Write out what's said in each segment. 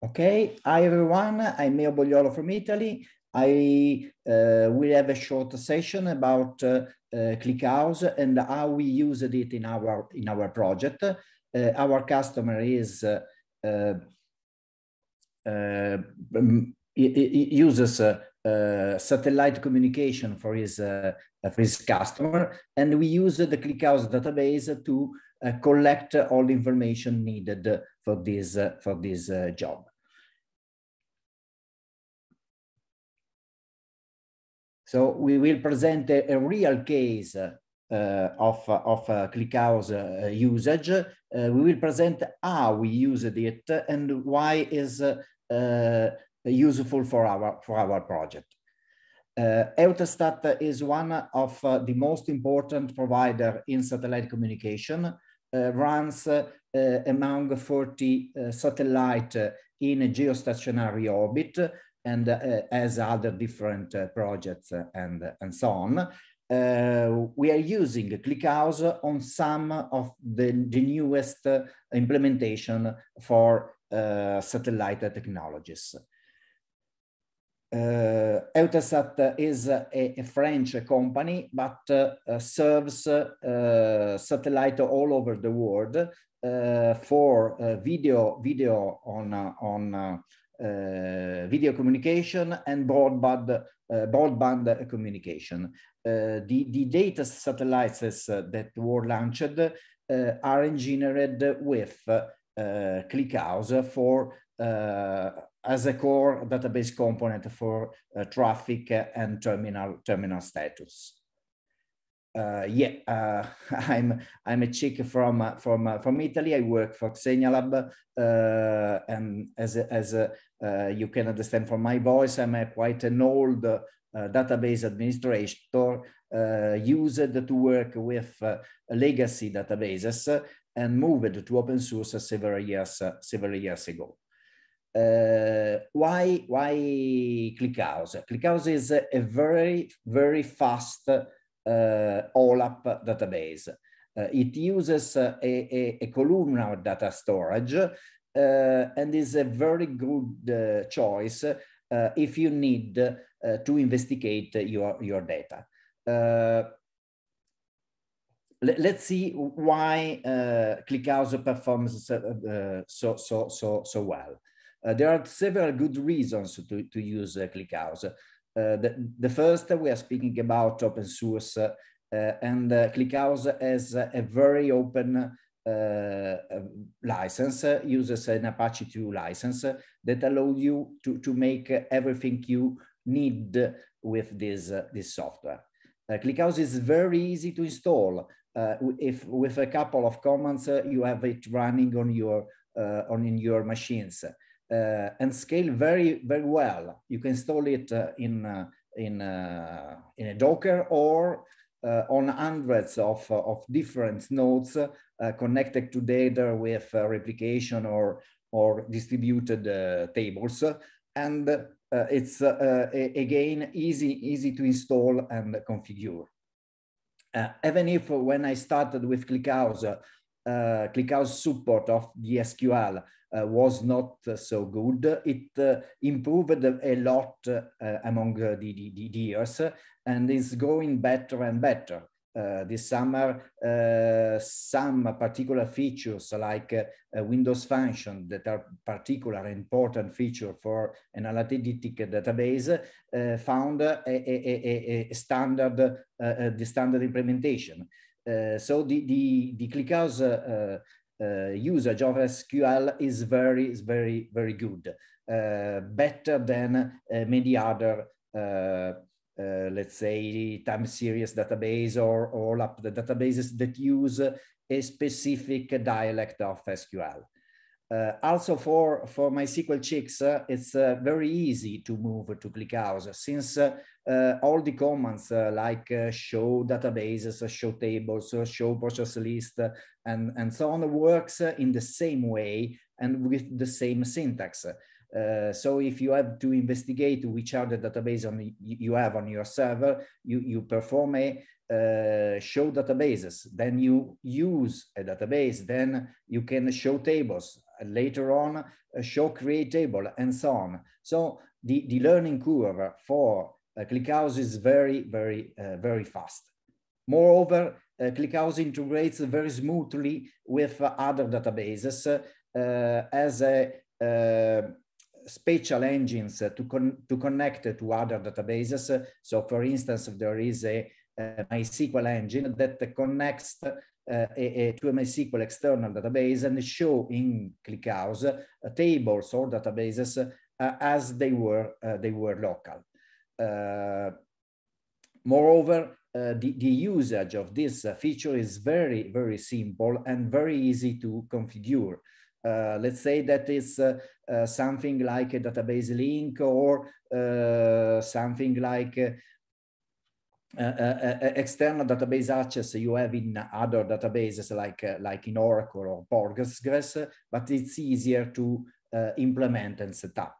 Okay, hi everyone, I'm Mio Bogliolo from Italy. I uh, will have a short session about uh, uh, ClickHouse and how we used it in our, in our project. Uh, our customer is uh, uh, um, uses satellite communication for his, for his customer, and we use the ClickHouse database to collect all the information needed for this, for this job. So we will present a, a real case uh, of, of uh, ClickHouse uh, usage. Uh, we will present how we used it and why is uh, uh, useful for our, for our project. Uh, is one of the most important provider in satellite communication, runs among 40 satellite in a geostationary orbit, and uh, as other different uh, projects uh, and, and so on. Uh, we are using ClickHouse on some of the, the newest uh, implementation for uh, satellite technologies. Eutelsat is a, a, French company, but serves satellite all over the world for video, video on, on uh, video communication and broadband, uh, broadband communication. Uh, the, the data satellites that were launched are engineered with ClickHouse for as a core database component for traffic and terminal terminal status uh, yeah, uh, I'm I'm a chick from uh, from uh, from Italy. I work for Xenialab, uh, and as as uh, you can understand from my voice, I'm quite an old database administrator used to work with legacy databases and moved to open source several years several years ago. Uh, why why ClickHouse? ClickHouse is a very very fast Eh, OLAP database. Eh, it uses a, a, a, columnar data storage eh, and is a very good choice if you need to investigate your, your data let, us see why uh, ClickHouse performs uh, so, so, so, so well. Uh, there are several good reasons to, to use ClickHouse. Uh, the, the first, we are speaking about open source, uh, and uh, ClickHouse has a very open uh, license uh, uses an Apache 2 license uh, that allow you to, to make everything you need with this, this software. ClickHouse is very easy to install. if with a couple of commands, you have it running on your on in your machines. Uh, and scale very, very well. You can install it uh, in, uh, in, in a Docker or on hundreds of, of different nodes connected to data with replication or, or distributed tables. And uh, it's uh, uh, again easy easy to install and configure. even if when I started with ClickHouse, ClickHouse support of the SQL uh, was not uh, so good. It uh, improved a lot among the, the, the, years and is going better and better. this summer, some particular features like Windows function that are particular important feature for an analytic database found a, a, a, a standard, the standard implementation. Uh, so the, the, the ClickHouse uh, uh, usage of SQL is very, is very, very good, uh, better than uh, many other, uh, uh, let's say, time series database or all up the databases that use a specific dialect of SQL. Uh, also for, for MySQL chicks, uh, it's uh, very easy to move to ClickHouse since uh, uh, all the commands uh, like show databases, show tables, show process list, and, and so on works in the same way and with the same syntax. so if you have to investigate which are the database on you have on your server, you, you perform a, uh, show databases, then you use a database, then you can show tables, later on show create table and so on. So the, the learning curve for uh, ClickHouse is very, very, uh, very fast. Moreover, uh, ClickHouse integrates very smoothly with other databases as a spatial engines to, con to connect to other databases. So for instance, if there is a Eh, MySQL engine that connects eh, a, a, to a MySQL external database and show in ClickHouse eh, tables or databases as they were they were local. moreover, uh, the, the, usage of this uh, feature is very, very simple and very easy to configure. Uh, let's say that it's something like a database link or something like uh uh, uh, uh, external database access you have in other databases like uh, like in Oracle or Postgres, but it's easier to uh, implement and set up.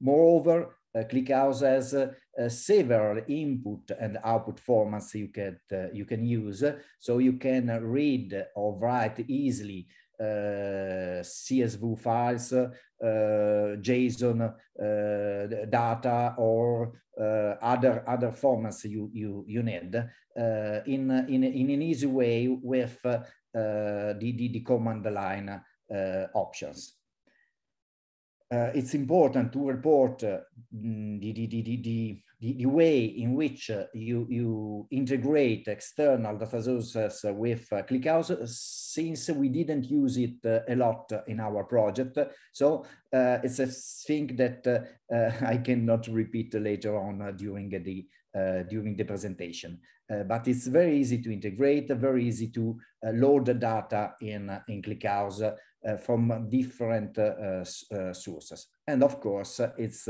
Moreover, ClickHouse has several input and output formats you can you can use, so you can read or write easily Eh, CSV files, eh, JSON eh, data, or other other formats you you you need in in in an easy way with the, the, the command line options. it's important to report mm, the, the, the, the the, the way in which uh, you, you integrate external data sources with uh, ClickHouse uh, since we didn't use it a lot in our project. So it's a thing that I cannot repeat later on during the uh, during the presentation. Uh, but it's very easy to integrate, very easy to uh, load the data in, in ClickHouse from different sources. And of course, it's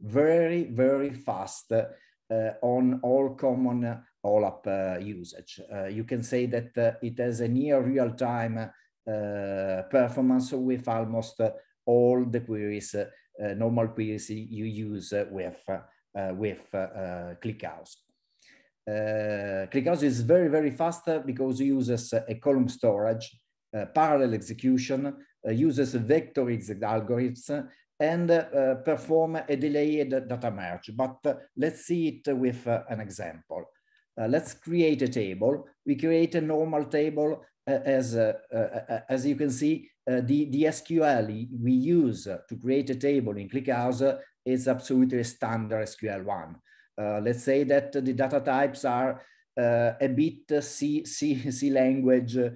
very, very fast uh, on all common OLAP uh, uh, usage. you can say that it has a near real-time performance with almost all the queries, normal queries you use with, with ClickHouse. Uh, ClickHouse is very, very fast because it uses a column storage, parallel execution, uh, uses vector exit algorithms, and uh, perform a delayed data merge. But uh, let's see it with uh, an example. let's create a table. We create a normal table as, as you can see, the, the SQL we use to create a table in ClickHouse is absolutely standard SQL one. Uh, let's say that the data types are uh, a bit C, C, C language uh,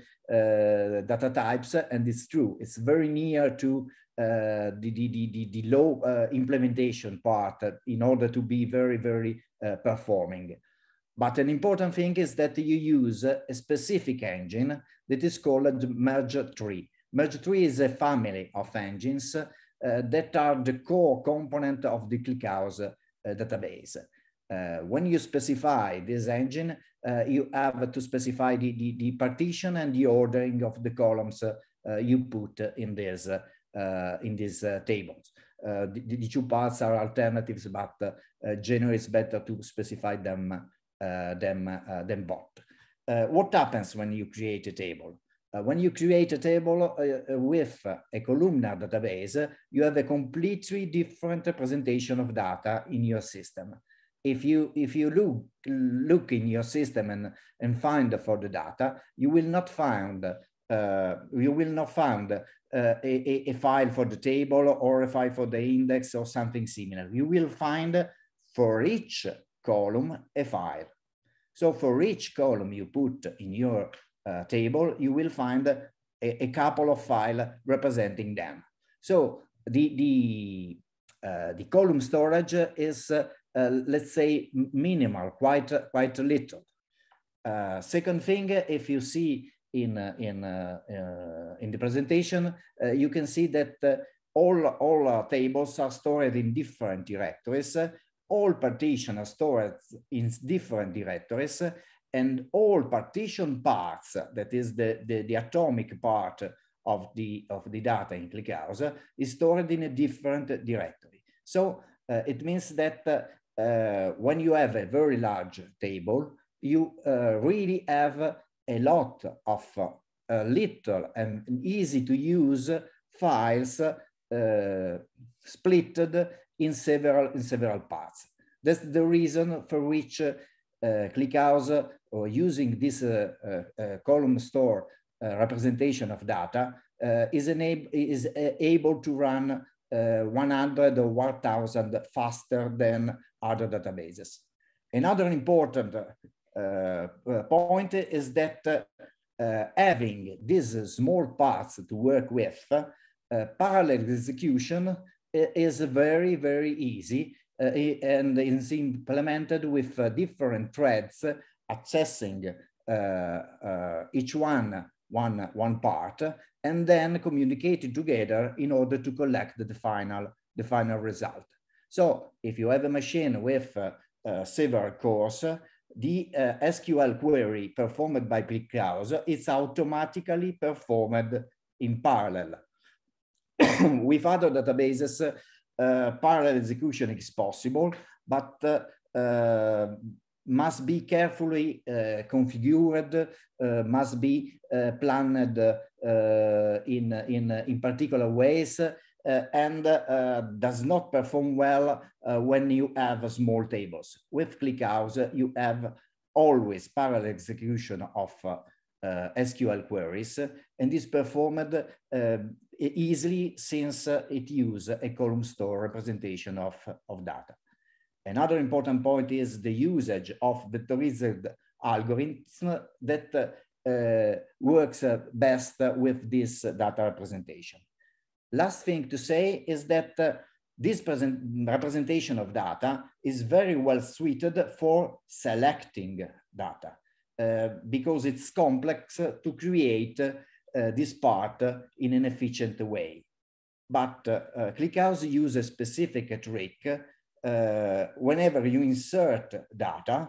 data types, and it's true. It's very near to uh, the, the, the, the, low uh, implementation part in order to be very, very uh, performing. But an important thing is that you use a specific engine that is called Merge 3. Merge 3 is a family of engines uh, that are the core component of the ClickHouse uh, database. Uh, when you specify this engine, uh, you have to specify the, the, the, partition and the ordering of the columns uh, you put in this uh, in these uh, tables. The, uh, the, two paths are alternatives, but generally it's better to specify them, them, them both. what happens when you create a table? Uh, when you create a table uh, with a columnar database, you have a completely different representation of data in your system. If you, if you look, look in your system and, and find for the data, you will not find, uh, you will not find uh, a, a, file for the table or a file for the index or something similar. You will find for each column a file. So for each column you put in your uh, table, you will find a, a couple of files representing them. So the, the, uh, the column storage is, uh, let's say, minimal, quite, quite little. Uh, second thing, if you see in in uh, in the presentation, uh, you can see that uh, all all tables are stored in different directories. All partitions are stored in different directories, and all partition parts, that is the, the, the atomic part of the, of the data in ClickHouse, is stored in a different directory. So uh, it means that uh, when you have a very large table, you uh, really have a lot of uh, little and easy to use files uh, splitted in several, in several parts. That's the reason for which uh, ClickHouse or using this uh, uh, uh, column store representation of data is, is able to run 100 or 1000 faster than other databases. Another important uh, uh, point is that uh, having these small parts to work with, parallel execution is very, very easy and is implemented with different threads accessing each one one, one part and then communicated together in order to collect the final, the final result. So if you have a machine with uh, uh, several cores, the uh, SQL query performed by ClickHouse is automatically performed in parallel. With other databases, uh, parallel execution is possible, but uh, uh must be carefully uh, configured, uh, must be planned in, in, in particular ways, uh, and uh, does not perform well uh, when you have small tables. With ClickHouse, you have always parallel execution of SQL queries, and is performed easily since it uses a column store representation of, of data. Another important point is the usage of vectorized algorithms that uh, works best with this data representation. Last thing to say is that uh, this representation of data is very well suited for selecting data uh, because it's complex to create uh, this part in an efficient way. But uh, uh ClickHouse uses a specific trick. Uh, whenever you insert data,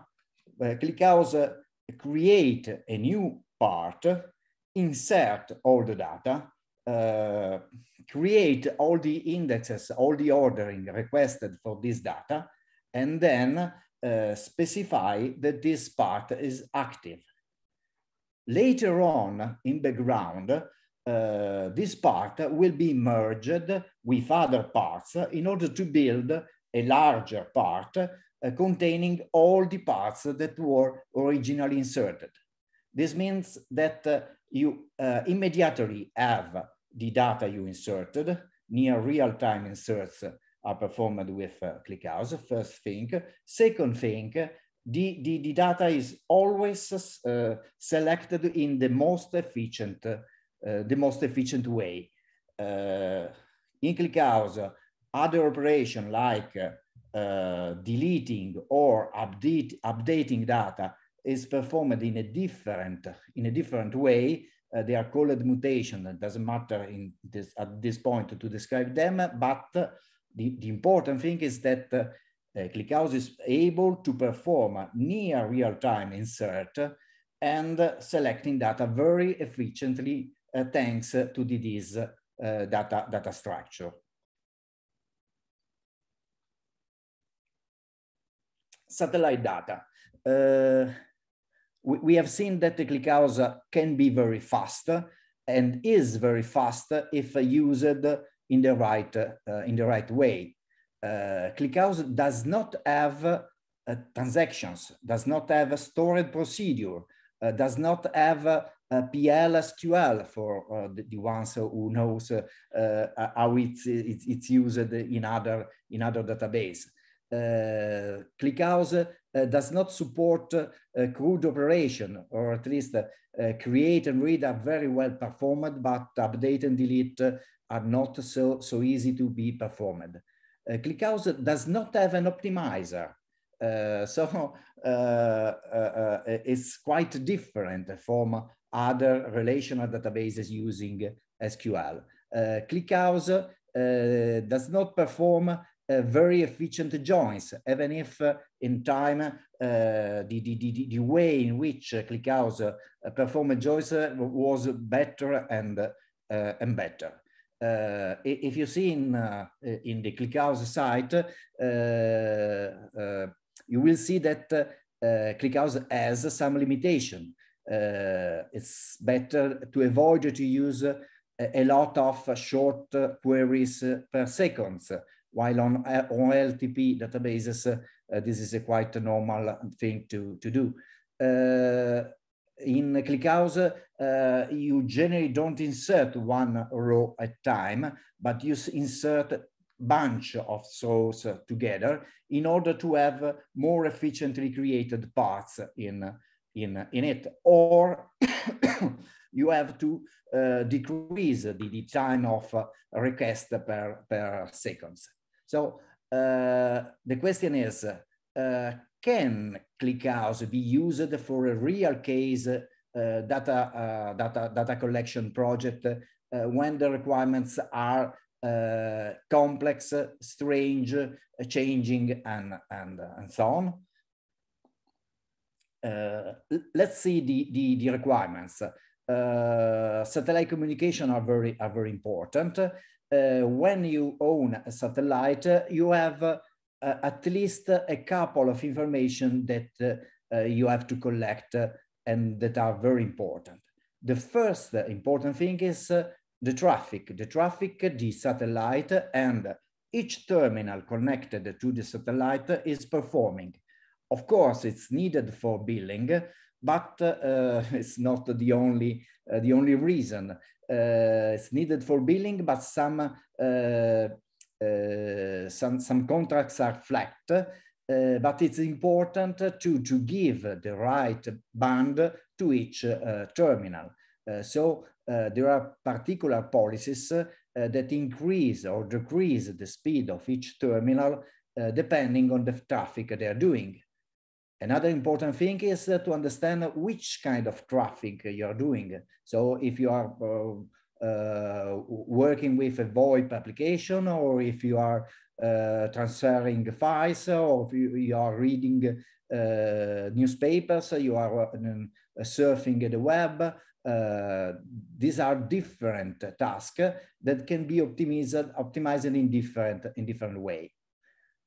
uh, ClickHouse create a new part, insert all the data, uh, create all the indexes, all the ordering requested for this data, and then uh, specify that this part is active. Later on in background, uh, this part will be merged with other parts in order to build a larger part uh, containing all the parts that were originally inserted. This means that uh, you immediately have the data you inserted. Near real-time inserts are performed with uh, ClickHouse, first thing. Second thing, the, the, the data is always uh, selected in the most efficient, uh, the most efficient way. Uh, in ClickHouse, other operation like uh, deleting or update, updating data is performed in a different, in a different way uh, they are called mutation. It doesn't matter in this, at this point to describe them, but the, the important thing is that uh, ClickHouse is able to perform near real-time insert and selecting data very efficiently uh, thanks to this uh, data, data structure. Satellite data. Uh, we, we have seen that the ClickHouse can be very fast and is very fast if used in the right, uh, in the right way. Uh, ClickHouse does not have uh, transactions, does not have a stored procedure, uh, does not have a, a PLSQL for uh, the, the, ones who knows uh, uh, how it's, it's, it's used in other, in other database. Uh, ClickHouse uh, does not support uh, crude operation, or at least uh, create and read are very well performed, but update and delete are not so, so easy to be performed. ClickHouse does not have an optimizer. Uh, so uh, uh, it's quite different from other relational databases using SQL. ClickHouse does not perform uh, very efficient joins, even if uh, in time uh, the, the, the, way in which ClickHouse uh, performed joins was better and, and better. Uh, if you see in, uh, in the ClickHouse site, uh, you will see that ClickHouse has some limitation. it's better to avoid to use a, a lot of short queries per seconds while on, uh, on LTP databases, uh, this is a quite a normal thing to, to do. Uh, in ClickHouse, you generally don't insert one row at time, but you insert bunch of rows together in order to have more efficiently created parts in, in, in it. Or you have to uh, decrease the, the, time of request per, per seconds. So uh, the question is, uh, can ClickHouse be used for a real case uh, data, data, data collection project when the requirements are uh, complex, strange, changing, and, and, and so on. let's see the, the, the requirements. satellite communication are very, are very important uh, when you own a satellite, uh, you have uh, at least a couple of information that eh, you have to collect and that are very important. The first important thing is the traffic, the traffic, the satellite, and each terminal connected to the satellite is performing. Of course, it's needed for billing, but it's not the only, the only reason. Uh, is needed for billing, but some uh, uh, some some contracts are flat. but it's important to, to give the right band to each terminal. so there are particular policies that increase or decrease the speed of each terminal depending on the traffic they are doing. Another important thing is to understand which kind of traffic you're doing. So if you are uh, uh, working with a VoIP application, or if you are uh, transferring files, or if you, you are reading uh, newspapers, you are um, surfing the web. Uh, these are different tasks that can be optimized, optimized in different in different way.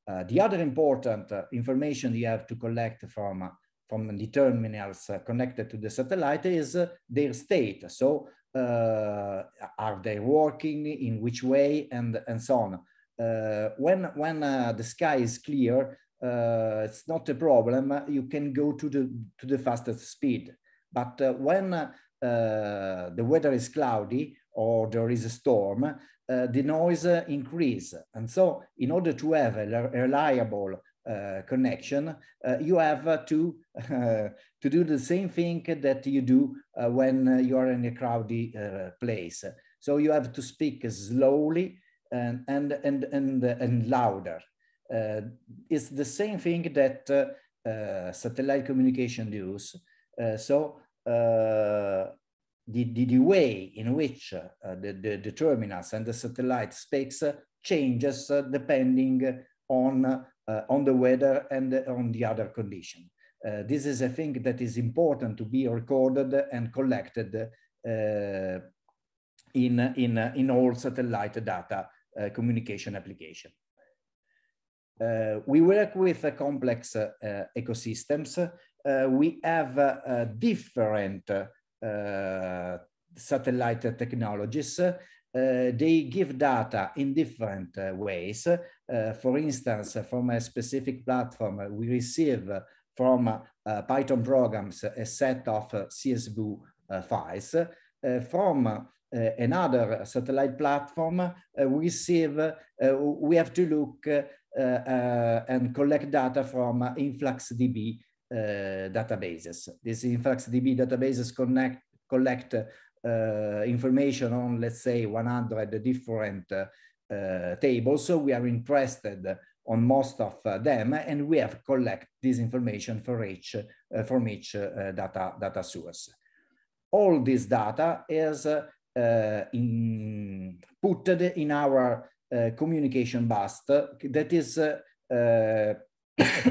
Uh, the other important uh, information you have to collect from, uh, from the terminals connected to the satellite is their state. So are they working, in which way, and, and so on. when when the sky is clear, uh, it's not a problem. You can go to the to the fastest speed. But uh, when uh, the weather is cloudy or there is a storm, uh, the noise increase. And so in order to have a reliable uh, connection, uh, you have to uh, to do the same thing that you do uh, when you are in a crowded uh, place. So you have to speak slowly and and and and, and louder. it's the same thing that satellite communication use. so the, the, the way in which uh, the, the, the, terminals and the satellite speaks changes uh, depending on, uh, on the weather and on the other condition. this is a thing that is important to be recorded and collected in, in, in all satellite data uh, communication application. Uh, we work with uh, complex ecosystems. we have different uh, satellite technologies. Uh, they give data in different uh, ways. for instance, from a specific platform, we receive from Python programs a set of CSV files. from another satellite platform, we receive, we have to look and collect data from InfluxDB Eh, databases. These InfluxDB databases connect, collect eh, information on, let's say, 100 different eh, tables. So we are interested on most of them, and we have collect this information for each, from each data, data source. All this data is uh, in, put in our uh, communication bus that is uh,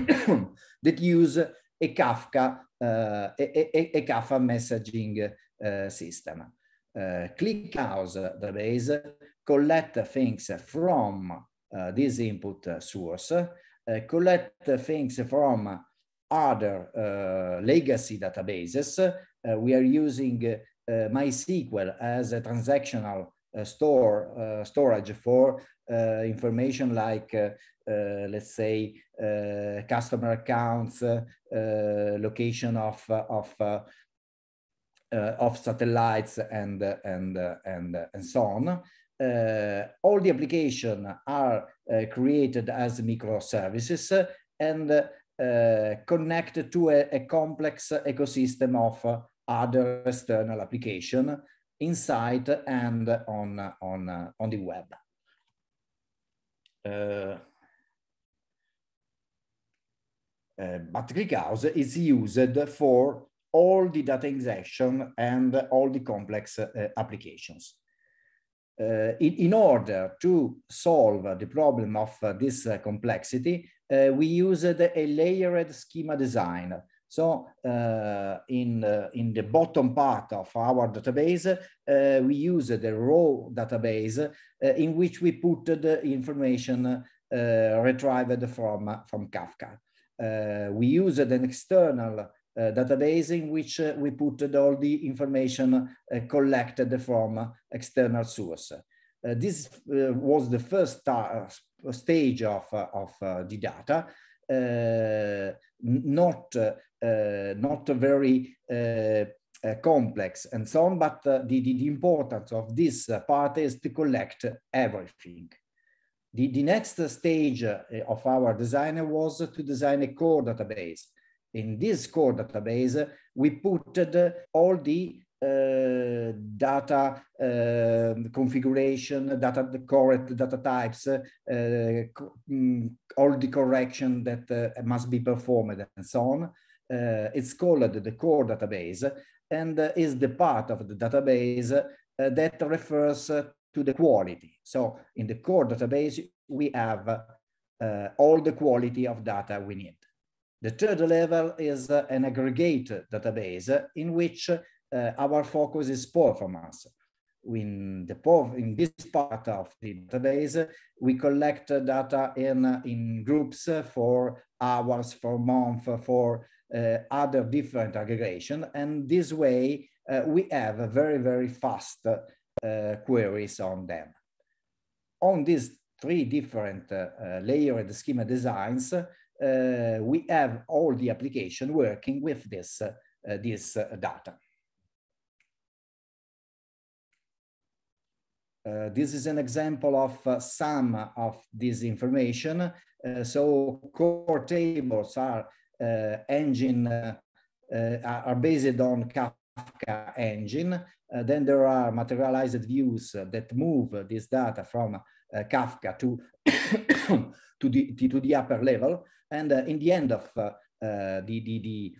that use e Kafka, eh, e, e, e Kafka messaging eh, system. Eh, ClickHouse database collect things from this input source, collect things from other legacy databases. we are using MySQL as a transactional store storage for uh, information like, uh, uh, let's say, customer accounts, location of of of satellites, and and and and so on. Uh, all the applications are uh, created as microservices uh, and connected to a, a, complex ecosystem of other external application inside and on, on, uh, on the web. Uh, uh, but ClickHouse is used for all the data ingestion and all the complex uh, applications. Uh, in, in, order to solve the problem of uh, this uh, complexity, uh, we used a layered schema design so uh, in, uh, in the bottom part of our database, uh, we use the raw database uh, in which we put the information uh, retrieved from, from Kafka. Uh, we used an external database in which we put all the information collected from external source. this was the first stage of, of the data. Uh, not uh, uh, not very uh, uh, complex and so on, but the, the, the, importance of this part is to collect everything. The, the next stage of our design was to design a core database. In this core database, we put all the uh, data uh, configuration, data the correct data types, uh, co mm, all the correction that must be performed and so on. Uh, it's called the core database and is the part of the database uh, that refers to the quality. So in the core database, we have uh, all the quality of data we need. The third level is an aggregate database in which uh, our focus is performance. In, the, in this part of the database, we collect data in, in groups for hours, for month, for uh, other different aggregation. And this way, uh, we have very, very fast uh, queries on them. On these three different layered schema designs, we have all the application working with this, this data. Uh, this is an example of uh, some of this information. Uh, so core tables are uh, engine uh, uh, are based on Kafka engine. then there are materialized views that move this data from Kafka to, to, the, to the upper level. And in the end of the, the, the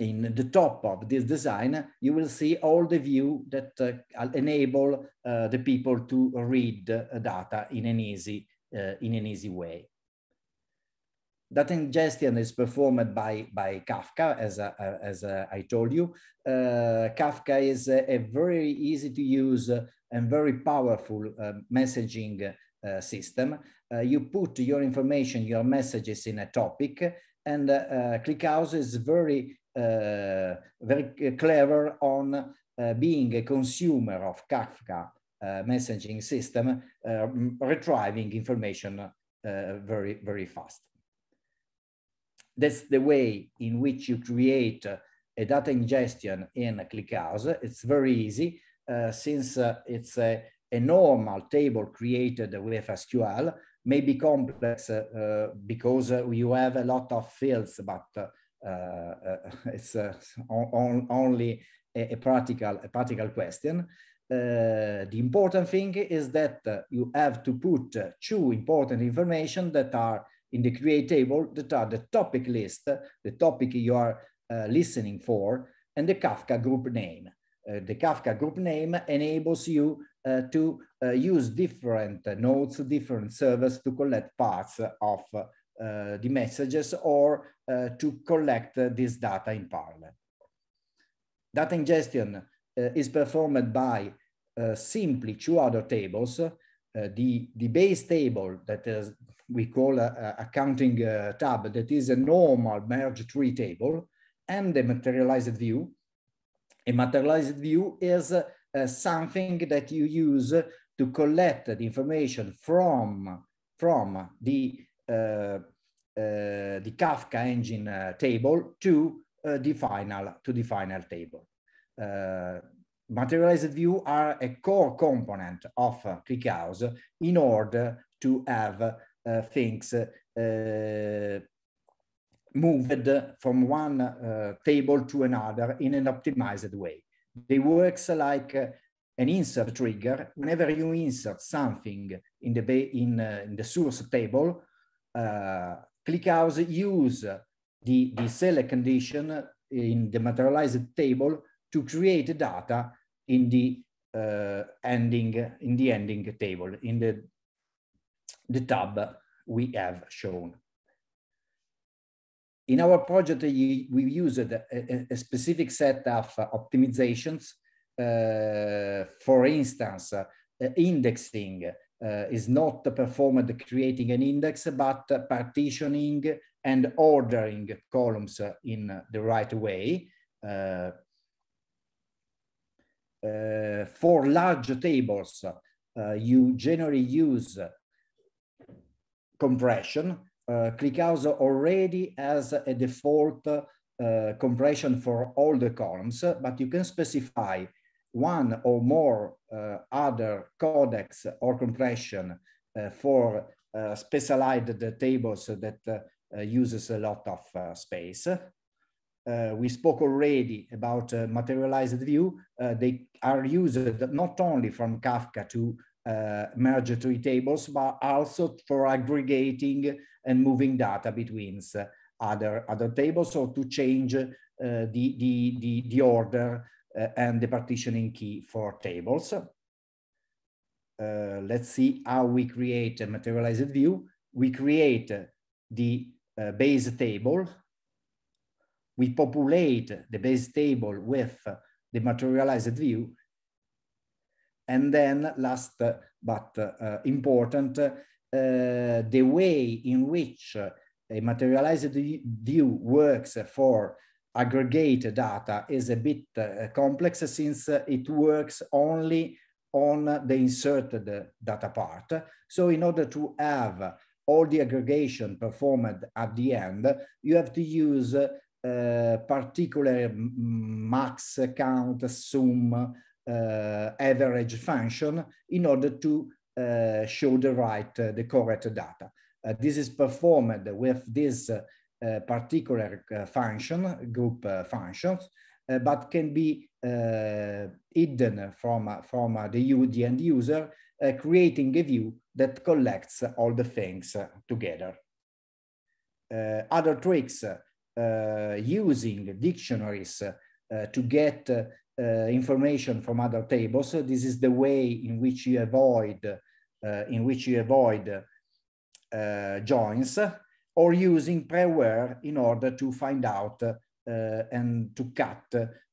in the top of this design, you will see all the view that uh, enable uh, the people to read uh, data in an easy, in an easy way that ingestion is performed by, by Kafka, as, a, uh, as uh, I told you. Uh, Kafka is a, a, very easy to use and very powerful uh, messaging uh, system. Uh, you put your information, your messages in a topic, and ClickHouse is very, very clever on being a consumer of Kafka messaging system, retrieving information very, very fast. That's the way in which you create uh, a data ingestion in ClickHouse. It's very easy uh, since uh, it's a, a normal table created with SQL may be complex uh, uh, because uh, you have a lot of fields, but it's on, on only a, a, practical a practical question. the important thing is that you have to put two important information that are in the create table that are the topic list, the topic you are uh, listening for, and the Kafka group name. Uh, the Kafka group name enables you uh, to uh, use different nodes, different servers to collect parts of uh, the messages or uh, to collect this data in parallel. Data ingestion is performed by simply two other tables, uh, the, the base table that is, we call a, a accounting uh, tab that is a normal merge tree table and the materialized view. A materialized view is uh, something that you use to collect the information from, from the, uh, uh, the Kafka engine uh, table to the final to the final table materialized view are a core component of uh, ClickHouse in order to have uh, things uh, moved from one uh, table to another in an optimized way. They works like an insert trigger. Whenever you insert something in the, in, in the source table, ClickHouse use the, the cell condition in the materialized table to create data in the uh, ending in the ending table in the the tab we have shown. In our project, we used a, specific set of optimizations. Uh, for instance, uh, indexing uh, is not performed creating an index, but partitioning and ordering columns in the right way. Uh, uh, for large tables, uh, you generally use compression. ClickHouse uh, already has a default compression for all the columns, but you can specify one or more uh, other codecs or compression uh, for uh, specialized tables that uses a lot of space uh, we spoke already about uh, materialized view, uh, they are used not only from Kafka to uh, merge tree tables, but also for aggregating and moving data between uh, other, other tables or to change uh, the, the, the, the, order and the partitioning key for tables. let's see how we create a materialized view. We create the base table we populate the base table with the materialized view. And then last but uh, important, uh, the way in which a materialized view works for aggregate data is a bit uh, complex since it works only on the inserted data part. So in order to have all the aggregation performed at the end, you have to use Eh, particular max, count, sum, eh, average function in order to eh, show the right, the correct data. this is performed with this particular function, group functions, but can be hidden from, from the, the end user, creating a view that collects all the things together. other tricks uh, using dictionaries uh, to get uh, information from other tables. So this is the way in which you avoid in which you avoid joins or using preware in order to find out and to cut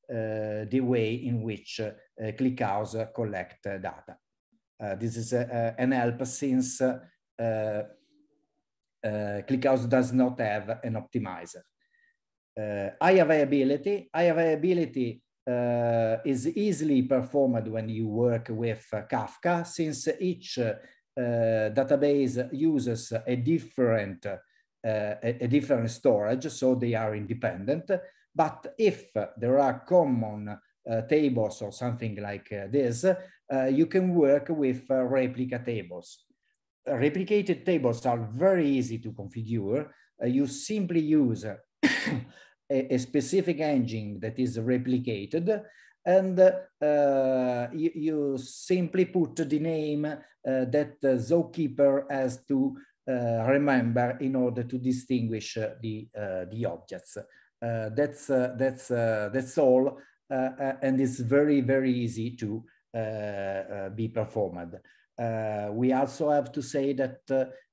the way in which ClickHouse collect data. Uh, this is a, a, an help since uh, uh, ClickHouse does not have an optimizer uh, high availability. High availability uh, is easily performed when you work with uh, Kafka since each uh, database uses a different, uh, a different storage, so they are independent. But if there are common uh, tables or something like this, you can work with replica tables. Replicated tables are very easy to configure. you simply use a, a specific engine that is replicated and uh, you, you, simply put the name uh, that the zookeeper has to uh, remember in order to distinguish uh, the uh, the objects. Uh, that's that's that's all, and it's very very easy to be performed. we also have to say that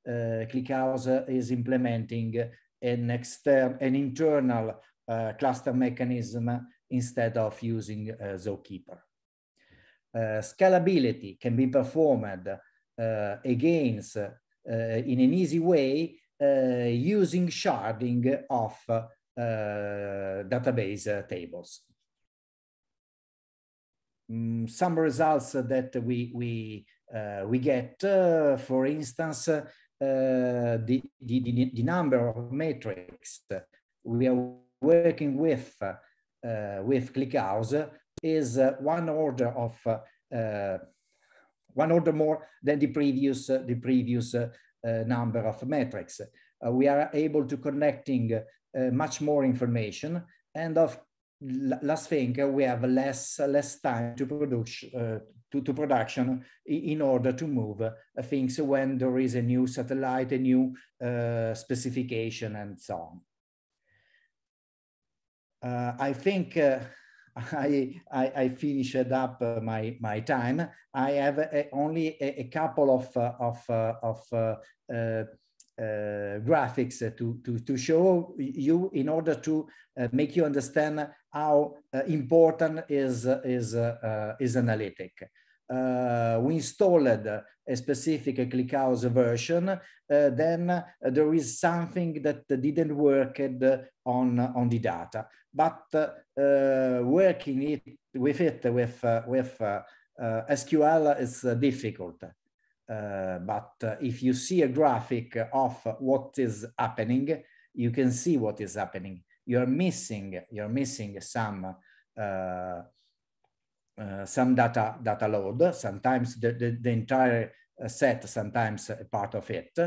ClickHouse is implementing an external, an internal uh, cluster mechanism instead of using uh, Zookeeper. Uh, scalability can be performed uh, against uh, in an easy way uh, using sharding of database tables. Mm, some results that we, we, we get, for instance, uh, the, the, the, number of metrics we are working with uh, with ClickHouse is uh, one order of one order more than the previous the previous number of metrics. we are able to connecting much more information and of last thing, we have less less time to produce uh, to, to production in order to move uh, things when there is a new satellite, a new uh, specification and so on. Uh, I think I, I, I, finished up my, my time. I have a, only a, a, couple of, of, of uh, uh, graphics to, to, to show you in order to make you understand how important is, is, uh, is analytic uh, we installed a specific ClickHouse version, uh, then uh, there is something that didn't work uh, on, uh, on the data. But uh, working it with it with, with SQL is difficult. but if you see a graphic of what is happening, you can see what is happening. You're missing, you're missing some uh, some data data load, sometimes the, the, the entire uh, set, sometimes a part of it.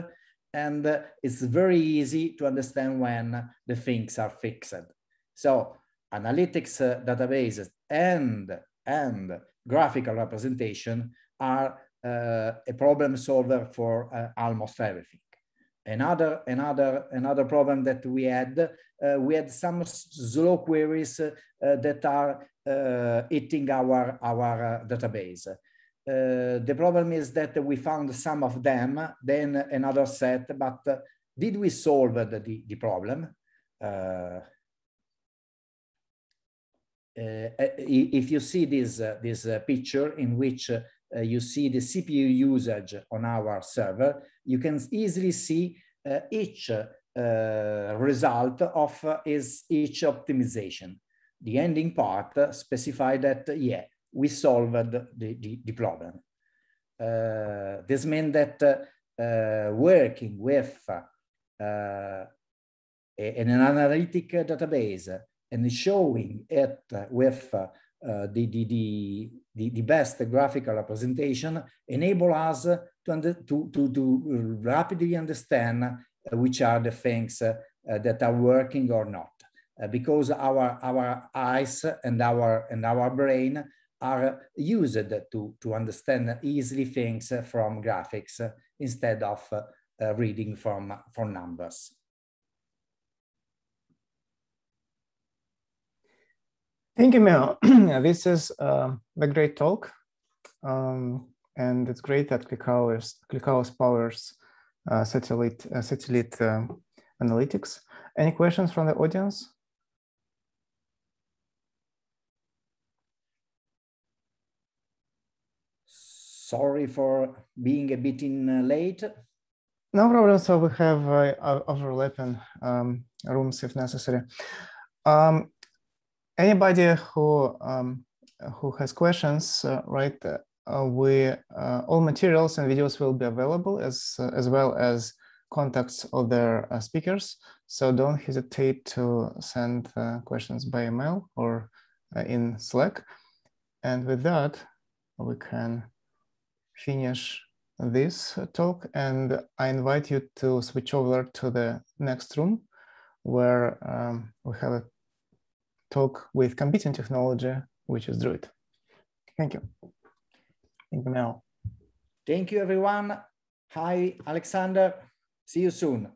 And uh, it's very easy to understand when the things are fixed. So analytics uh, databases and, and graphical representation are uh, a problem solver for uh, almost everything. Another, another, another problem that we had, uh, we had some slow queries uh, that are eating uh, our, our database. the problem is that we found some of them, then another set, but did we solve the, the, the problem? Uh, if you see this uh, this uh, picture in which uh, you see the CPU usage on our server, you can easily see uh, each uh, result of uh, is each optimization. The ending part specify that, uh, yeah, we solved the, the, the problem. Uh, this means that working with an analytic database and showing it with uh, the, the, the, the, best graphical representation enable us to, under, to, to, to rapidly understand uh, which are the things uh, that are working or not. because our, our eyes and our, and our brain are used to, to understand easily things from graphics instead of reading from, from numbers. Thank you, Mel. this is uh, the great talk. Um, and it's great that ClickHouse, powers uh, satellite, uh, satellite um, analytics. Any questions from the audience? Sorry for being a bit in uh, late. No problem. So we have uh, overlapping um, rooms if necessary. Um, anybody who um, who has questions, uh, right? Uh, we uh, all materials and videos will be available as uh, as well as contacts of their uh, speakers. So don't hesitate to send questions by email or in Slack. And with that, we can finish this talk and I invite you to switch over to the next room where um, we have a talk with competing technology, which is Druid. Thank you. Thank you, Mel. Thank you, everyone. Hi, Alexander. See you soon.